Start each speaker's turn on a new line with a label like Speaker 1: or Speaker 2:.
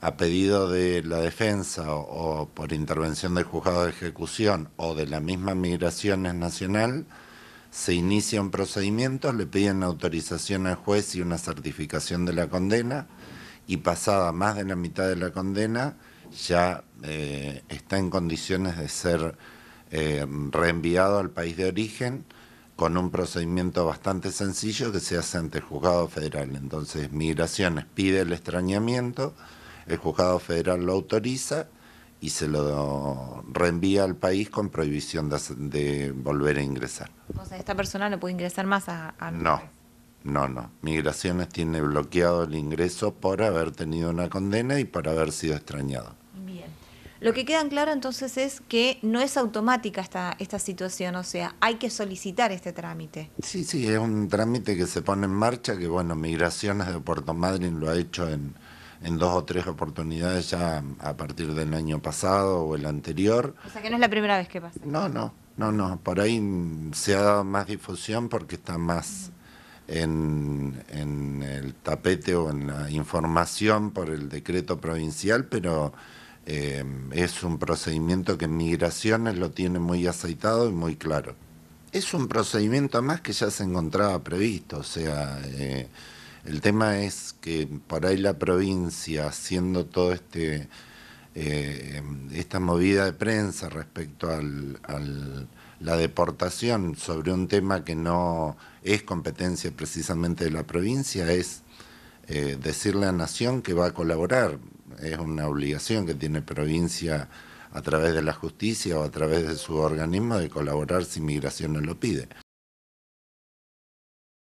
Speaker 1: a pedido de la defensa o, por intervención del juzgado de ejecución o de la misma Migraciones Nacional, se inicia un procedimiento, le piden autorización al juez y una certificación de la condena y pasada más de la mitad de la condena ya eh, está en condiciones de ser eh, reenviado al país de origen con un procedimiento bastante sencillo que se hace ante el juzgado federal. Entonces, Migraciones pide el extrañamiento, el juzgado federal lo autoriza y se lo reenvía al país con prohibición de, volver a ingresar.
Speaker 2: O sea, esta persona no puede ingresar más a... No,
Speaker 1: no, no. Migraciones tiene bloqueado el ingreso por haber tenido una condena y por haber sido extrañado.
Speaker 2: Bien. Lo que queda claro entonces es que no es automática esta, esta situación, o sea, hay que solicitar este trámite.
Speaker 1: Sí, sí, es un trámite que se pone en marcha, que bueno, Migraciones de Puerto Madryn lo ha hecho en, en dos o tres oportunidades ya a partir del año pasado o el anterior.
Speaker 2: O sea que no es la primera vez que
Speaker 1: pasa. No, no, no, no. Por ahí se ha dado más difusión porque está más en, en el tapete o en la información por el decreto provincial, pero eh, es un procedimiento que migraciones lo tiene muy aceitado y muy claro. Es un procedimiento más que ya se encontraba previsto, o sea... Eh, el tema es que por ahí la provincia, haciendo todo este eh, esta movida de prensa respecto a la deportación sobre un tema que no es competencia precisamente de la provincia, es eh, decirle a la Nación que va a colaborar. Es una obligación que tiene provincia a través de la justicia o a través de su organismo de colaborar si migración no lo pide.